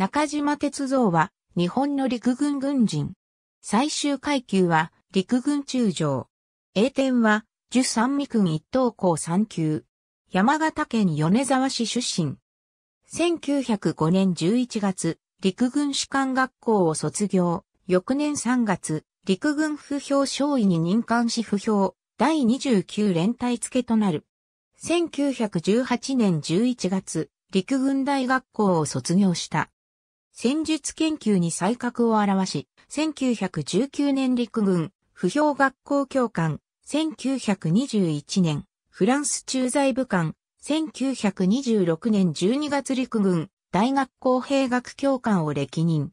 中島哲三は日本の陸軍軍人。最終階級は陸軍中将。栄転は十三味軍一等校三級。山形県米沢市出身。1905年11月、陸軍士官学校を卒業。翌年3月、陸軍不評少尉に任官し不評、第29連隊付となる。1918年11月、陸軍大学校を卒業した。戦術研究に才覚を表し、1919年陸軍、不評学校教官、1921年、フランス駐在部官、1926年12月陸軍、大学校兵学教官を歴任。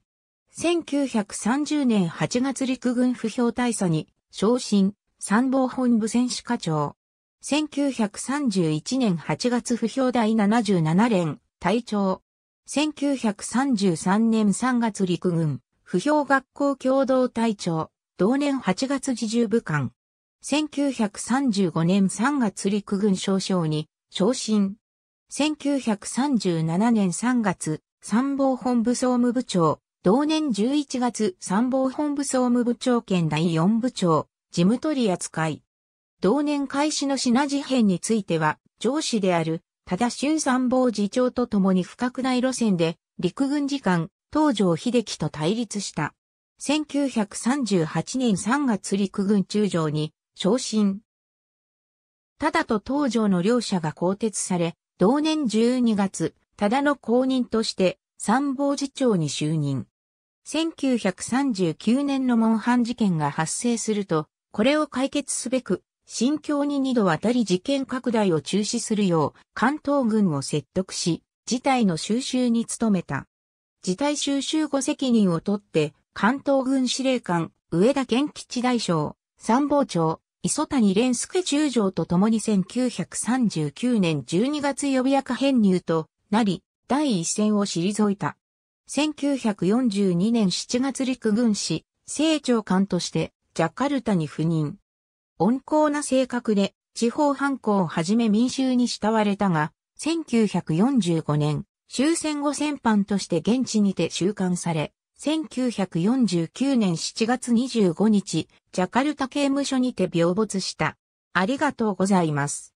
1930年8月陸軍不評大佐に、昇進、参謀本部選手課長。1931年8月不評第77連、隊長。1933年3月陸軍、不評学校共同隊長、同年8月自重部官。1935年3月陸軍少将に昇進。1937年3月、参謀本部総務部長、同年11月参謀本部総務部長兼第4部長、事務取扱い。同年開始の品事変については、上司である多田春参謀次長と共に不拡大路線で陸軍次官、東条秀樹と対立した。1938年3月陸軍中将に昇進。ただと東条の両者が更迭され、同年12月、ただの公認として参謀次長に就任。1939年のモンハン事件が発生すると、これを解決すべく、新疆に二度渡り事件拡大を中止するよう関東軍を説得し、事態の収集に努めた。事態収集後責任を取って、関東軍司令官、上田健吉大将、参謀長、磯谷蓮介中将と共に1939年12月予備役編入となり、第一線を退いた。1942年7月陸軍士、政長官として、ジャカルタに赴任。温厚な性格で、地方犯行をはじめ民衆に慕われたが、1945年、終戦後戦犯として現地にて収監され、1949年7月25日、ジャカルタ刑務所にて病没した。ありがとうございます。